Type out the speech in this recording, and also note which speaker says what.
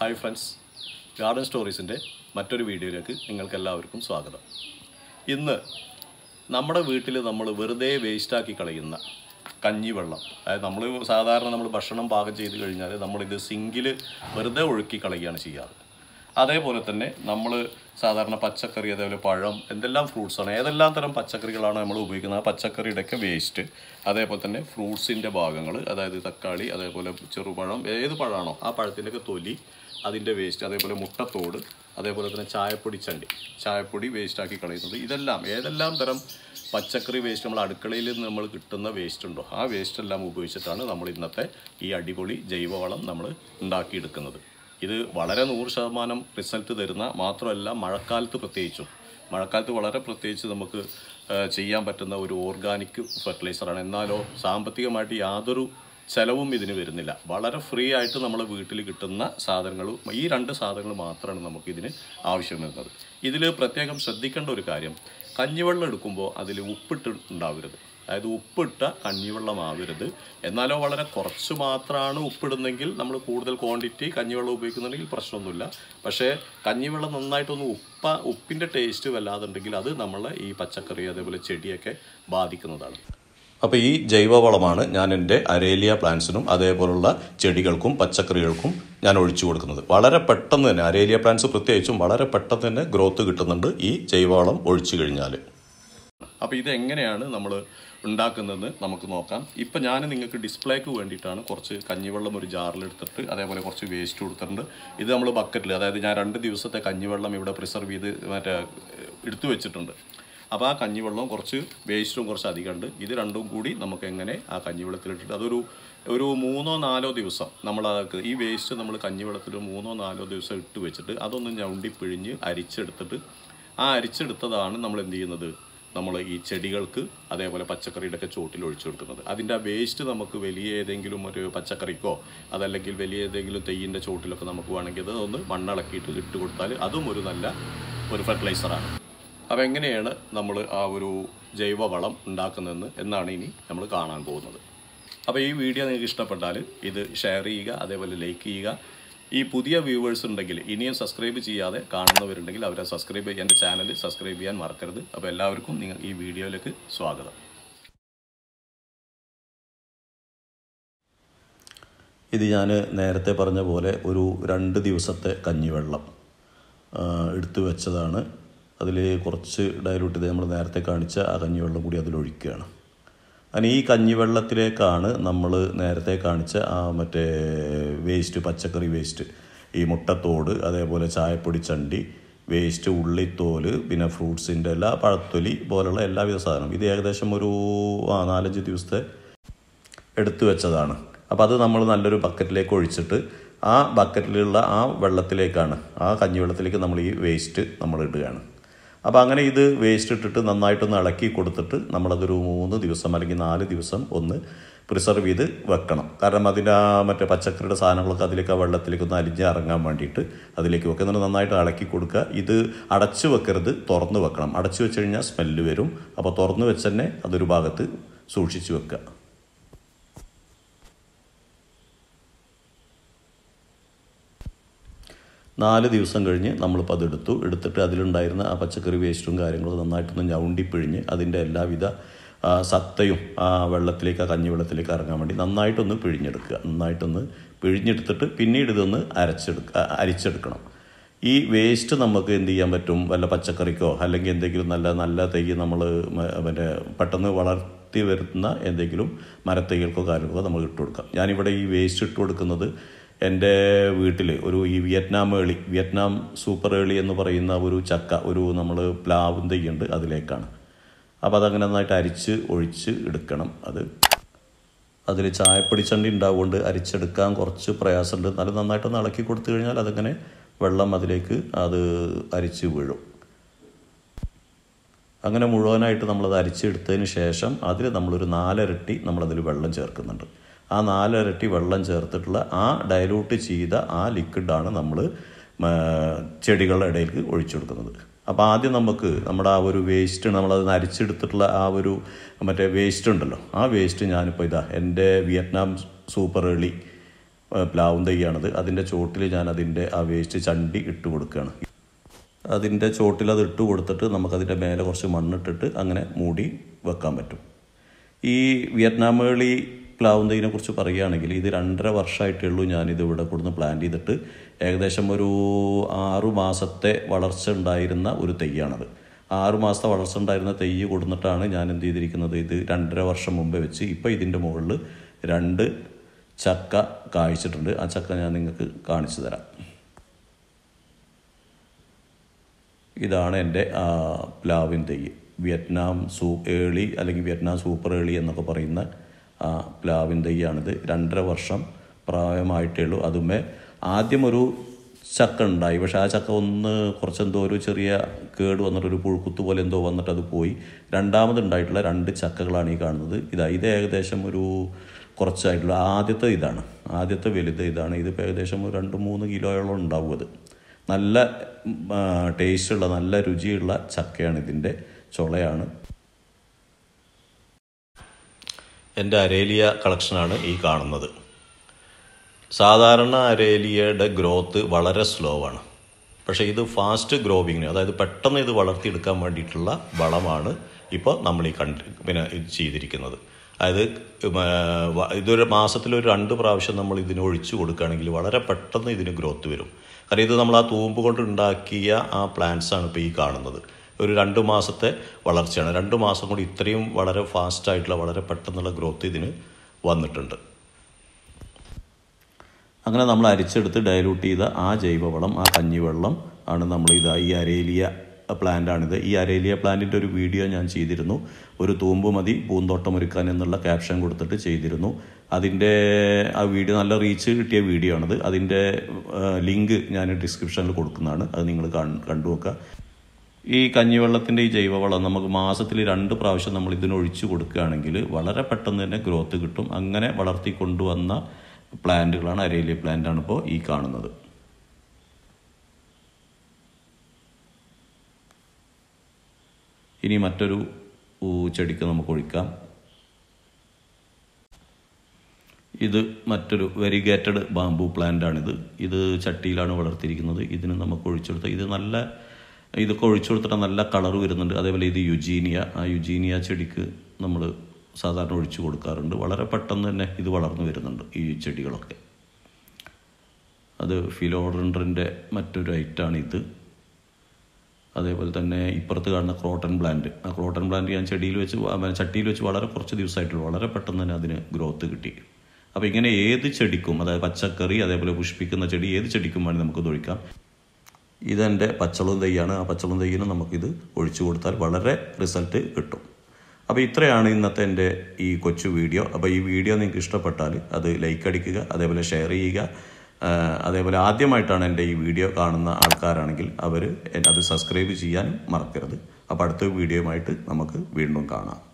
Speaker 1: hi friends garden സ്റ്റോറീസിൻ്റെ മറ്റൊരു വീഡിയോയിലേക്ക് നിങ്ങൾക്കെല്ലാവർക്കും സ്വാഗതം ഇന്ന് നമ്മുടെ വീട്ടിൽ നമ്മൾ വെറുതെ വേസ്റ്റാക്കി കളയുന്ന കഞ്ഞിവെള്ളം അതായത് നമ്മൾ സാധാരണ നമ്മൾ ഭക്ഷണം പാകം ചെയ്ത് കഴിഞ്ഞാൽ നമ്മളിത് സിങ്കിൽ വെറുതെ ഒഴുക്കി കളയുകയാണ് ചെയ്യാറ് അതേപോലെ തന്നെ നമ്മൾ സാധാരണ പച്ചക്കറി അതേപോലെ പഴം എന്തെല്ലാം ഫ്രൂട്ട്സാണ് ഏതെല്ലാം തരം പച്ചക്കറികളാണ് നമ്മൾ ഉപയോഗിക്കുന്നത് ആ പച്ചക്കറിയുടെയൊക്കെ വേസ്റ്റ് അതേപോലെ തന്നെ ഫ്രൂട്ട്സിൻ്റെ ഭാഗങ്ങൾ അതായത് തക്കാളി അതേപോലെ ചെറുപഴം ഏത് പഴമാണോ ആ പഴത്തിൻ്റെയൊക്കെ തൊലി അതിൻ്റെ വേസ്റ്റ് അതേപോലെ മുട്ടത്തോട് അതേപോലെ തന്നെ ചായപ്പൊടി ചണ്ടി ചായപ്പൊടി വേസ്റ്റാക്കി കളയുന്നത് ഇതെല്ലാം ഏതെല്ലാം തരം പച്ചക്കറി വേസ്റ്റ് നമ്മൾ അടുക്കളയിൽ നിന്ന് നമ്മൾ കിട്ടുന്ന വേസ്റ്റ് ഉണ്ടോ ആ വേസ്റ്റ് എല്ലാം ഉപയോഗിച്ചിട്ടാണ് നമ്മൾ ഇന്നത്തെ ഈ അടിപൊളി ജൈവവളം നമ്മൾ ഉണ്ടാക്കിയെടുക്കുന്നത് ഇത് വളരെ നൂറ് ശതമാനം റിസൾട്ട് തരുന്ന മാത്രമല്ല മഴക്കാലത്ത് പ്രത്യേകിച്ചും മഴക്കാലത്ത് വളരെ പ്രത്യേകിച്ച് നമുക്ക് ചെയ്യാൻ പറ്റുന്ന ഒരു ഓർഗാനിക് ഫെർട്ടിലൈസറാണ് എന്നാലോ സാമ്പത്തികമായിട്ട് യാതൊരു ചിലവും ഇതിന് വരുന്നില്ല വളരെ ഫ്രീ ആയിട്ട് നമ്മൾ വീട്ടിൽ കിട്ടുന്ന സാധനങ്ങൾ ഈ രണ്ട് സാധനങ്ങൾ മാത്രമാണ് നമുക്ക് ഇതിന് ആവശ്യം വരുന്നത് ഇതിൽ പ്രത്യേകം ശ്രദ്ധിക്കേണ്ട ഒരു കാര്യം കഞ്ഞിവെള്ളം എടുക്കുമ്പോൾ അതിൽ ഉപ്പിട്ട് ഉണ്ടാവരുത് അതായത് ഉപ്പിട്ട കഞ്ഞിവെള്ളമാവരുത് എന്നാലോ വളരെ കുറച്ച് മാത്രമാണ് ഉപ്പിടുന്നെങ്കിൽ നമ്മൾ കൂടുതൽ ക്വാണ്ടിറ്റി കഞ്ഞിവെള്ളം ഉപയോഗിക്കുന്നുണ്ടെങ്കിൽ പ്രശ്നമൊന്നുമില്ല പക്ഷേ കഞ്ഞിവെള്ളം നന്നായിട്ടൊന്ന് ഉപ്പ ഉപ്പിൻ്റെ ടേസ്റ്റ് ഉണ്ടെങ്കിൽ അത് നമ്മൾ ഈ പച്ചക്കറി അതേപോലെ ചെടിയൊക്കെ ബാധിക്കുന്നതാണ് അപ്പോൾ ഈ ജൈവവളമാണ് ഞാൻ എൻ്റെ അരേലിയ പ്ലാന്റ്സിനും അതേപോലുള്ള ചെടികൾക്കും പച്ചക്കറികൾക്കും ഞാൻ ഒഴിച്ചു കൊടുക്കുന്നത് വളരെ പെട്ടെന്ന് തന്നെ അരേലിയ പ്ലാന്റ്സ് പ്രത്യേകിച്ചും വളരെ പെട്ടെന്ന് തന്നെ ഗ്രോത്ത് കിട്ടുന്നുണ്ട് ഈ ജൈവവളം ഒഴിച്ചു കഴിഞ്ഞാൽ അപ്പോൾ ഇതെങ്ങനെയാണ് നമ്മൾ ഉണ്ടാക്കുന്നത് നമുക്ക് നോക്കാം ഇപ്പം ഞാൻ നിങ്ങൾക്ക് ഡിസ്പ്ലേക്ക് വേണ്ടിയിട്ടാണ് കുറച്ച് കഞ്ഞിവെള്ളം ഒരു ജാറിലെടുത്തിട്ട് അതേപോലെ കുറച്ച് വേസ്റ്റ് കൊടുത്തിട്ടുണ്ട് ഇത് നമ്മൾ ബക്കറ്റിൽ അതായത് ഞാൻ രണ്ട് ദിവസത്തെ കഞ്ഞിവെള്ളം ഇവിടെ പ്രിസർവ് ചെയ്ത് മറ്റേ എടുത്തു വെച്ചിട്ടുണ്ട് അപ്പോൾ ആ കഞ്ഞിവെള്ളവും കുറച്ച് വേസ്റ്റും കുറച്ച് ഉണ്ട് ഇത് രണ്ടും കൂടി നമുക്ക് എങ്ങനെ ആ കഞ്ഞിവെള്ളത്തിലിട്ടിട്ട് അതൊരു ഒരു മൂന്നോ നാലോ ദിവസം നമ്മൾ ഈ വേസ്റ്റ് നമ്മൾ കഞ്ഞിവെള്ളത്തിൽ മൂന്നോ നാലോ ദിവസം ഇട്ട് വെച്ചിട്ട് അതൊന്ന് ഞൗണ്ടി പിഴിഞ്ഞ് അരിച്ചെടുത്തിട്ട് ആ അരിച്ചെടുത്തതാണ് നമ്മൾ എന്ത് ചെയ്യുന്നത് നമ്മൾ ഈ ചെടികൾക്ക് അതേപോലെ പച്ചക്കറിയുടെ ഒക്കെ ചോട്ടിൽ ഒഴിച്ചു കൊടുക്കുന്നത് അതിൻ്റെ ആ വേസ്റ്റ് നമുക്ക് വലിയ ഏതെങ്കിലും ഒരു പച്ചക്കറിക്കോ അതല്ലെങ്കിൽ വലിയ ഏതെങ്കിലും തെയ്യിൻ്റെ ചോട്ടിലൊക്കെ നമുക്ക് വേണമെങ്കിൽ അതൊന്ന് ഒന്ന് മണ്ണിളക്കിയിട്ട് ഇട്ട് കൊടുത്താൽ അതും ഒരു നല്ല ഒരു ഫെർട്ടിലൈസറാണ് അപ്പോൾ എങ്ങനെയാണ് നമ്മൾ ആ ഒരു ജൈവവളം ഉണ്ടാക്കുന്നതെന്ന് എന്നാണ് ഇനി നമ്മൾ കാണാൻ പോകുന്നത് അപ്പോൾ ഈ വീഡിയോ നിങ്ങൾക്ക് ഇഷ്ടപ്പെട്ടാൽ ഇത് ഷെയർ ചെയ്യുക അതേപോലെ ലൈക്ക് ചെയ്യുക ഈ പുതിയ വ്യൂവേഴ്സ് ഉണ്ടെങ്കിൽ ഇനിയും സബ്സ്ക്രൈബ് ചെയ്യാതെ കാണുന്നവരുണ്ടെങ്കിൽ അവരെ സബ്സ്ക്രൈബ് ചെയ്യാൻ ചാനൽ സബ്സ്ക്രൈബ് ചെയ്യാൻ മറക്കരുത് അപ്പോൾ എല്ലാവർക്കും നിങ്ങൾ ഈ വീഡിയോയിലേക്ക് സ്വാഗതം ഇത് ഞാൻ നേരത്തെ പറഞ്ഞ പോലെ ഒരു രണ്ട് ദിവസത്തെ കഞ്ഞിവെള്ളം എടുത്തു വെച്ചതാണ് അതിൽ കുറച്ച് ഡയലൂട്ട് ചെയ്ത് നമ്മൾ നേരത്തെ കാണിച്ച ആ കഞ്ഞിവെള്ളം കൂടി അതിലൊഴിക്കുകയാണ് അങ്ങനെ ഈ കഞ്ഞിവെള്ളത്തിലേക്കാണ് നമ്മൾ നേരത്തെ കാണിച്ച ആ മറ്റേ വേസ്റ്റ് പച്ചക്കറി വേസ്റ്റ് ഈ മുട്ടത്തോട് അതേപോലെ ചായപ്പൊടി ചണ്ടി വേസ്റ്റ് ഉള്ളിത്തോല് പിന്നെ ഫ്രൂട്ട്സിൻ്റെ എല്ലാ പഴത്തൊലി പോലുള്ള എല്ലാവിധ സാധനവും ഇത് ഏകദേശം ഒരു ആ നാലഞ്ച് ദിവസത്തെ എടുത്തു വെച്ചതാണ് അപ്പോൾ അത് നമ്മൾ നല്ലൊരു ബക്കറ്റിലേക്ക് ഒഴിച്ചിട്ട് ആ ബക്കറ്റിലുള്ള ആ വെള്ളത്തിലേക്കാണ് ആ കഞ്ഞിവെള്ളത്തിലേക്ക് നമ്മൾ ഈ വേസ്റ്റ് നമ്മൾ ഇടുകയാണ് അപ്പോൾ അങ്ങനെ ഇത് വേസ്റ്റ് ഇട്ടിട്ട് നന്നായിട്ടൊന്ന് ഇളക്കി കൊടുത്തിട്ട് നമ്മളതൊരു മൂന്ന് ദിവസം അല്ലെങ്കിൽ നാല് ദിവസം ഒന്ന് പ്രിസർവ് ചെയ്ത് വെക്കണം കാരണം അതിൻ്റെ ആ മറ്റേ പച്ചക്കറിയുടെ സാധനങ്ങളൊക്കെ അതിലേക്ക് ആ വെള്ളത്തിലേക്ക് ഒന്ന് അലിഞ്ഞ് ഇറങ്ങാൻ വേണ്ടിയിട്ട് അതിലേക്ക് വെക്കുക എന്നിട്ട് നന്നായിട്ട് ഇളക്കി കൊടുക്കുക ഇത് അടച്ചു വെക്കരുത് തുറന്ന് വെക്കണം അടച്ചു വെച്ച് കഴിഞ്ഞാൽ സ്മെല്ല് വരും അപ്പോൾ തുറന്ന് വെച്ച് തന്നെ അതൊരു ഭാഗത്ത് സൂക്ഷിച്ച് വെക്കുക നാല് ദിവസം കഴിഞ്ഞ് നമ്മളിപ്പോൾ അതെടുത്തു എടുത്തിട്ട് അതിലുണ്ടായിരുന്ന ആ പച്ചക്കറി വേസ്റ്റും കാര്യങ്ങളും നന്നായിട്ടൊന്ന് ഞൗണ്ടിപ്പിഴിഞ്ഞ് അതിൻ്റെ എല്ലാവിധ സത്തയും ആ വെള്ളത്തിലേക്ക് ആ വെള്ളത്തിലേക്ക് ഇറങ്ങാൻ വേണ്ടി നന്നായിട്ടൊന്ന് പിഴിഞ്ഞെടുക്കുക നന്നായിട്ടൊന്ന് പിഴിഞ്ഞെടുത്തിട്ട് പിന്നീട് ഇതൊന്ന് അരച്ചെടുക്കുക അരിച്ചെടുക്കണം ഈ വേസ്റ്റ് നമുക്ക് എന്ത് ചെയ്യാൻ പറ്റും വല്ല പച്ചക്കറിക്കോ അല്ലെങ്കിൽ എന്തെങ്കിലും നല്ല നല്ല തൈ നമ്മൾ പിന്നെ പെട്ടെന്ന് വളർത്തി വരുന്ന എന്തെങ്കിലും മരത്തൈകൾക്കോ കാര്യങ്ങൾക്കോ നമ്മൾ ഇട്ട് കൊടുക്കാം ഞാനിവിടെ ഈ വേസ്റ്റ് ഇട്ട് കൊടുക്കുന്നത് എൻ്റെ വീട്ടിൽ ഒരു ഈ Vietnam early Vietnam super early എന്ന് പറയുന്ന ഒരു ചക്ക ഒരു നമ്മൾ പ്ലാവും തെയ്യുണ്ട് അതിലേക്കാണ് അപ്പോൾ അതങ്ങനെ നന്നായിട്ട് അരിച്ച് ഒഴിച്ച് എടുക്കണം അത് അതിൽ ചായപ്പൊടിച്ചണ്ടി ഉണ്ടാവുകൊണ്ട് അരിച്ചെടുക്കാൻ കുറച്ച് പ്രയാസമുണ്ട് എന്നാലും നന്നായിട്ട് ഇളക്കി കൊടുത്തു കഴിഞ്ഞാൽ അതങ്ങനെ വെള്ളം അതിലേക്ക് അത് അരിച്ച് വീഴും അങ്ങനെ മുഴുവനായിട്ട് നമ്മളത് അരിച്ചെടുത്തതിന് ശേഷം അതിൽ നമ്മളൊരു നാലരട്ടി നമ്മളതിൽ വെള്ളം ചേർക്കുന്നുണ്ട് ആ നാലരട്ടി വെള്ളം ചേർത്തിട്ടുള്ള ആ ഡയലൂട്ട് ചെയ്ത ആ ലിക്വിഡാണ് നമ്മൾ ചെടികളുടെ ഇടയിലേക്ക് ഒഴിച്ചു കൊടുക്കുന്നത് അപ്പോൾ ആദ്യം നമുക്ക് നമ്മുടെ ആ ഒരു വേസ്റ്റ് നമ്മളത് നരിച്ചെടുത്തിട്ടുള്ള ആ ഒരു മറ്റേ വേസ്റ്റ് ഉണ്ടല്ലോ ആ വേസ്റ്റ് ഞാനിപ്പോൾ ഇതാ എൻ്റെ വിയറ്റ്നാം സൂപ്പർ എളി പ്ലാവും തൈയാണത് അതിൻ്റെ ചോട്ടിൽ ഞാൻ അതിൻ്റെ ആ വേസ്റ്റ് ചണ്ടി ഇട്ട് കൊടുക്കുകയാണ് അതിൻ്റെ ചോട്ടിൽ അത് ഇട്ട് കൊടുത്തിട്ട് നമുക്കതിൻ്റെ മേലെ കുറച്ച് മണ്ണിട്ടിട്ട് അങ്ങനെ മൂടി വെക്കാൻ പറ്റും ഈ വിയറ്റ്നാം എളി കുറിച്ച് പറയുകയാണെങ്കിൽ ഇത് രണ്ടര വർഷമായിട്ടേ ഉള്ളൂ ഇവിടെ കൊടുന്ന് പ്ലാൻ ചെയ്തിട്ട് ഏകദേശം ഒരു ആറു മാസത്തെ വളർച്ച ഉണ്ടായിരുന്ന ഒരു തെയ്യാണത് ആറു മാസത്തെ വളർച്ച ഉണ്ടായിരുന്ന തെയ്യ് കൊടുന്നിട്ടാണ് ഞാൻ എന്ത് ചെയ്തിരിക്കുന്നത് ഇത് രണ്ടര വർഷം മുമ്പേ വെച്ച് ഇപ്പോൾ ഇതിൻ്റെ മുകളിൽ രണ്ട് ചക്ക കായ്ച്ചിട്ടുണ്ട് ആ ചക്ക ഞാൻ നിങ്ങൾക്ക് കാണിച്ചു തരാം ഇതാണ് എൻ്റെ പ്ലാവിൻ തെയ്യ് വിയറ്റ്നാം സൂ ഏളി അല്ലെങ്കിൽ വിയറ്റ്നാം സൂപ്പർ ഏളി എന്നൊക്കെ പറയുന്ന ആ പ്ലാവിൻ തൈയാണിത് രണ്ടര വർഷം പ്രായമായിട്ടേ ഉള്ളൂ അതുമേ ആദ്യം ഒരു ചക്ക ഉണ്ടായി പക്ഷേ ആ ചക്ക ഒന്ന് കുറച്ചെന്തോ ഒരു ചെറിയ കേട് വന്നിട്ട് ഒരു പുഴുക്കുത്ത് പോലെ എന്തോ വന്നിട്ട് അത് പോയി രണ്ടാമത് ഉണ്ടായിട്ടുള്ള രണ്ട് ചക്കകളാണ് ഈ കാണുന്നത് ഇതാ ഇത് ഏകദേശം ഒരു കുറച്ചായിട്ടുള്ള ആദ്യത്തെ ഇതാണ് ആദ്യത്തെ വലുത് ഇതാണ് ഇതിപ്പോൾ ഏകദേശം ഒരു രണ്ട് മൂന്ന് കിലോയോളം ഉണ്ടാവും അത് നല്ല ടേസ്റ്റുള്ള നല്ല രുചിയുള്ള ചക്കയാണ് ഇതിൻ്റെ ചുളയാണ് എൻ്റെ അരേലിയ കളക്ഷനാണ് ഈ കാണുന്നത് സാധാരണ അരേലിയയുടെ ഗ്രോത്ത് വളരെ സ്ലോ ആണ് പക്ഷേ ഇത് ഫാസ്റ്റ് ഗ്രോവിങ്ങിന് അതായത് പെട്ടെന്ന് ഇത് വളർത്തിയെടുക്കാൻ വേണ്ടിയിട്ടുള്ള വളമാണ് ഇപ്പോൾ നമ്മൾ ഈ കണ്ട് പിന്നെ ഇത് ചെയ്തിരിക്കുന്നത് അതായത് ഇതൊരു മാസത്തിൽ ഒരു രണ്ട് പ്രാവശ്യം നമ്മൾ ഇതിന് ഒഴിച്ചു കൊടുക്കുകയാണെങ്കിൽ വളരെ പെട്ടെന്ന് ഇതിന് ഗ്രോത്ത് വരും കാരണം ഇത് നമ്മൾ ആ തൂമ്പ് കൊണ്ട് ഉണ്ടാക്കിയ ആ പ്ലാന്റ്സാണ് ഇപ്പോൾ ഈ കാണുന്നത് ഒരു രണ്ട് മാസത്തെ വളർച്ചയാണ് രണ്ട് മാസം കൂടി ഇത്രയും വളരെ ഫാസ്റ്റായിട്ടുള്ള വളരെ പെട്ടെന്നുള്ള ഗ്രോത്ത് ഇതിന് വന്നിട്ടുണ്ട് അങ്ങനെ നമ്മൾ അരിച്ചെടുത്ത് ഡയലൂട്ട് ചെയ്ത ആ ജൈവവളം ആ കഞ്ഞിവെള്ളം ആണ് നമ്മൾ ഇത് ഈ അരേലിയ പ്ലാന്റാണിത് ഈ അരേലിയ പ്ലാന്റിൻ്റെ ഒരു വീഡിയോ ഞാൻ ചെയ്തിരുന്നു ഒരു തൂമ്പ് മതി പൂന്തോട്ടം ഒരുക്കാൻ എന്നുള്ള ക്യാപ്ഷൻ കൊടുത്തിട്ട് ചെയ്തിരുന്നു അതിൻ്റെ ആ വീഡിയോ നല്ല റീച്ച് കിട്ടിയ വീഡിയോ ആണത് അതിൻ്റെ ലിങ്ക് ഞാൻ ഡിസ്ക്രിപ്ഷനിൽ കൊടുക്കുന്നതാണ് അത് നിങ്ങൾ കണ്ടു നോക്കുക ഈ കഞ്ഞിവെള്ളത്തിൻ്റെ ഈ ജൈവവളം നമുക്ക് മാസത്തിൽ രണ്ട് പ്രാവശ്യം നമ്മൾ ഇതിനൊഴിച്ചു കൊടുക്കുകയാണെങ്കിൽ വളരെ പെട്ടെന്ന് തന്നെ ഗ്രോത്ത് കിട്ടും അങ്ങനെ വളർത്തി കൊണ്ടുവന്ന പ്ലാന്റുകളാണ് അരേലി പ്ലാന്റാണ് ഇപ്പോൾ ഈ കാണുന്നത് ഇനി മറ്റൊരു ചെടിക്ക് നമുക്ക് ഒഴിക്കാം ഇത് മറ്റൊരു വെരിഗേറ്റഡ് ബാംബു പ്ലാന്റാണിത് ഇത് ചട്ടിയിലാണ് വളർത്തിയിരിക്കുന്നത് ഇതിന് നമുക്ക് ഒഴിച്ചെടുത്ത് ഇത് നല്ല ഇതൊക്കെ ഒഴിച്ചു കൊടുത്തിട്ട് നല്ല കളർ വരുന്നുണ്ട് അതേപോലെ ഇത് യുജീനിയ ആ യുജീനിയ ചെടിക്ക് നമ്മൾ സാധാരണ ഒഴിച്ചു കൊടുക്കാറുണ്ട് വളരെ പെട്ടെന്ന് തന്നെ ഇത് വളർന്നു വരുന്നുണ്ട് ഈ ചെടികളൊക്കെ അത് ഫിലോഡൻഡ്രൻ്റെ മറ്റൊരു ഐറ്റാണിത് അതേപോലെ തന്നെ ഇപ്പുറത്ത് കാണുന്ന ക്രോട്ടൺ പ്ലാന്റ് ആ ക്രോട്ടൺ പ്ലാന്റ് ഞാൻ ചെടിയിൽ വെച്ച് ചട്ടിയിൽ വെച്ച് വളരെ കുറച്ച് ദിവസമായിട്ടുള്ളൂ വളരെ പെട്ടെന്ന് തന്നെ അതിന് ഗ്രോത്ത് കിട്ടി അപ്പോൾ ഇങ്ങനെ ഏത് ചെടിക്കും അതായത് പച്ചക്കറി അതേപോലെ പുഷ്പിക്കുന്ന ചെടി ഏത് ചെടിക്കും വേണമെങ്കിൽ നമുക്ക് ഒഴിക്കാം ഇതെൻ്റെ പച്ചളം തൈയാണ് ആ പച്ചളം തൈയിന് നമുക്കിത് ഒഴിച്ചു കൊടുത്താൽ വളരെ റിസൾട്ട് കിട്ടും അപ്പോൾ ഇത്രയാണ് ഇന്നത്തെ എൻ്റെ ഈ കൊച്ചു വീഡിയോ അപ്പോൾ ഈ വീഡിയോ നിങ്ങൾക്ക് ഇഷ്ടപ്പെട്ടാൽ അത് ലൈക്ക് അടിക്കുക അതേപോലെ ഷെയർ ചെയ്യുക അതേപോലെ ആദ്യമായിട്ടാണ് എൻ്റെ ഈ വീഡിയോ കാണുന്ന ആൾക്കാരാണെങ്കിൽ അവർ അത് സബ്സ്ക്രൈബ് ചെയ്യാനും മറക്കരുത് അപ്പോൾ അടുത്ത വീഡിയോയുമായിട്ട് നമുക്ക് വീണ്ടും കാണാം